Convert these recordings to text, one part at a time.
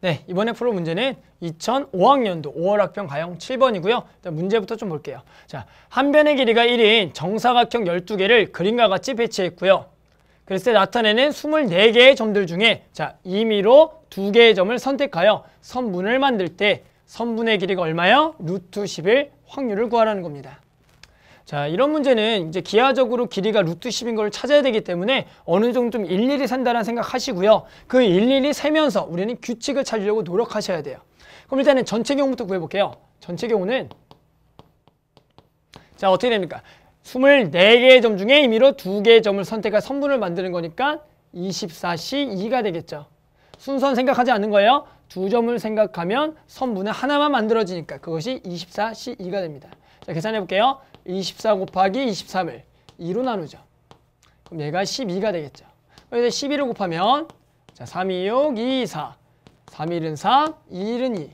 네, 이번에 풀어 문제는 2005학년도 5월 학평 가형 7번이고요. 일단 문제부터 좀 볼게요. 자, 한 변의 길이가 1인 정사각형 12개를 그림과 같이 배치했고요. 그래서 나타내는 24개의 점들 중에 자, 임의로 2개의 점을 선택하여 선분을 만들 때 선분의 길이가 얼마요? 루트 10일 확률을 구하라는 겁니다. 자 이런 문제는 이제 기하적으로 길이가 루트 10인 걸 찾아야 되기 때문에 어느 정도 좀 일일이 산다는 생각 하시고요. 그 일일이 세면서 우리는 규칙을 찾으려고 노력하셔야 돼요. 그럼 일단은 전체 경우부터 구해볼게요. 전체 경우는 자 어떻게 됩니까? 24개의 점 중에 임의로 2개의 점을 선택한 선분을 만드는 거니까 24시 2가 되겠죠. 순서는 생각하지 않는 거예요. 두 점을 생각하면 선분은 하나만 만들어지니까 그것이 24C2가 됩니다. 자, 계산해 볼게요. 24 곱하기 23을 2로 나누죠. 그럼 얘가 12가 되겠죠. 그래서 12를 곱하면 자, 3, 2, 6, 2, 4. 3, 1은 4, 2, 1은 2.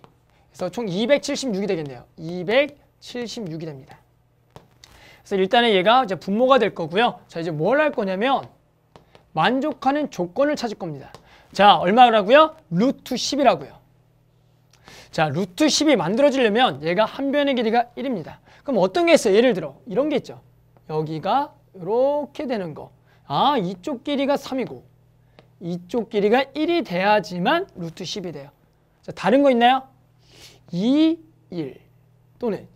그래서 총 276이 되겠네요. 276이 됩니다. 그래서 일단은 얘가 이제 분모가 될 거고요. 자, 이제 뭘 할 거냐면 만족하는 조건을 찾을 겁니다. 자, 얼마라고요? 루트 10이라고요. 자, 루트 10이 만들어지려면 얘가 한 변의 길이가 1입니다. 그럼 어떤 게 있어요? 예를 들어 이런 게 있죠. 여기가 이렇게 되는 거. 아, 이쪽 길이가 3이고 이쪽 길이가 1이 돼야지만 루트 10이 돼요. 자, 다른 거 있나요? 2, 1 또는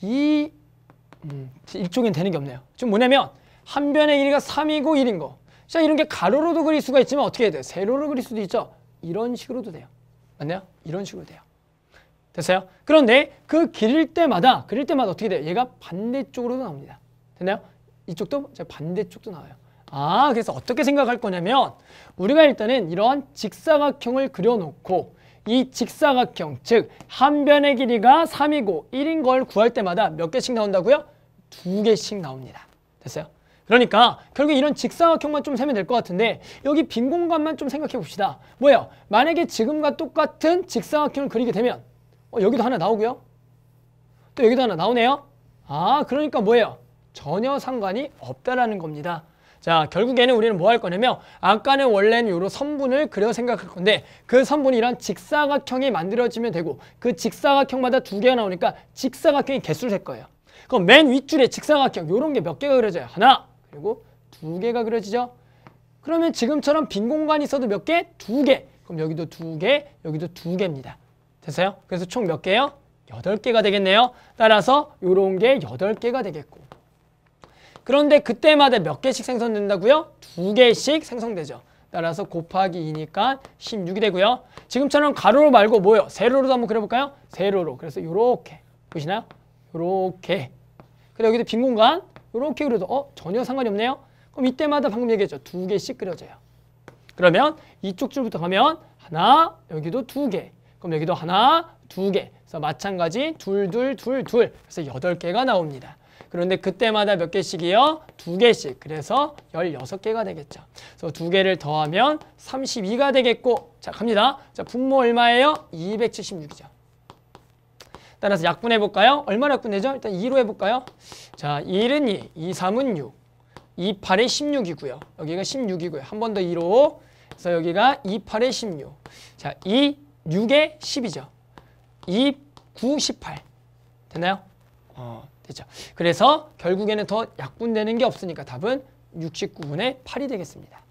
2, 음, 일쪽엔 되는 게 없네요. 지금 뭐냐면 한 변의 길이가 3이고 1인 거. 자, 이런 게 가로로도 그릴 수가 있지만 어떻게 해야 돼요? 세로로 그릴 수도 있죠. 이런 식으로도 돼요. 맞나요? 이런 식으로 돼요. 됐어요? 그런데 그 길일 때마다 그릴 때마다 어떻게 돼요? 얘가 반대쪽으로도 나옵니다. 됐나요? 이쪽도 반대쪽도 나와요. 아 그래서 어떻게 생각할 거냐면 우리가 일단은 이러한 직사각형을 그려놓고 이 직사각형 즉 한 변의 길이가 3이고 1인 걸 구할 때마다 몇 개씩 나온다고요? 두 개씩 나옵니다. 됐어요? 그러니까 결국 이런 직사각형만 좀 세면 될 것 같은데 여기 빈 공간만 좀 생각해 봅시다. 뭐예요? 만약에 지금과 똑같은 직사각형을 그리게 되면 어, 여기도 하나 나오고요. 또 여기도 하나 나오네요. 아, 그러니까 뭐예요? 전혀 상관이 없다라는 겁니다. 자, 결국에는 우리는 뭐 할 거냐면 아까는 원래는 요로 선분을 그려 생각할 건데 그 선분이 이 직사각형이 만들어지면 되고 그 직사각형마다 두 개가 나오니까 직사각형이 개수를 셀 거예요. 그럼 맨 윗줄에 직사각형 요런 게 몇 개가 그려져요? 하나 그리고 두 개가 그려지죠. 그러면 지금처럼 빈 공간이 있어도 몇 개? 두 개. 그럼 여기도 두 개, 여기도 두 개입니다. 됐어요? 그래서 총 몇 개요? 여덟 개가 되겠네요. 따라서 이런 게 여덟 개가 되겠고 그런데 그때마다 몇 개씩 생성된다고요? 두 개씩 생성되죠. 따라서 곱하기 2니까 16이 되고요. 지금처럼 가로로 말고 뭐요? 예 세로로도 한번 그려볼까요? 세로로. 그래서 이렇게 보시나요? 이렇게. 근데 여기도 빈 공간 이렇게 그려도 어 전혀 상관이 없네요. 그럼 이때마다 방금 얘기했죠. 두 개씩 그려져요. 그러면 이쪽 줄부터 가면 하나 여기도 두 개. 그럼 여기도 하나, 두 개. 그래서 마찬가지 둘, 둘, 둘, 둘. 그래서 여덟 개가 나옵니다. 그런데 그때마다 몇 개씩이요? 두 개씩. 그래서 16개가 되겠죠. 그래서 두 개를 더하면 32가 되겠고 자, 갑니다. 자, 분모 얼마예요? 276이죠. 따라서 약분해 볼까요? 얼마나 약분되죠? 일단 2로 해 볼까요? 자, 1은 2, 2, 3은 6. 2, 8에 16이고요. 여기가 16이고요. 한 번 더 2로. 그래서 여기가 2, 8에 16. 자, 2 6에 10이죠. 2, 9, 18. 됐나요? 어, 됐죠. 그래서 결국에는 더 약분되는 게 없으니까 답은 69분의 8이 되겠습니다.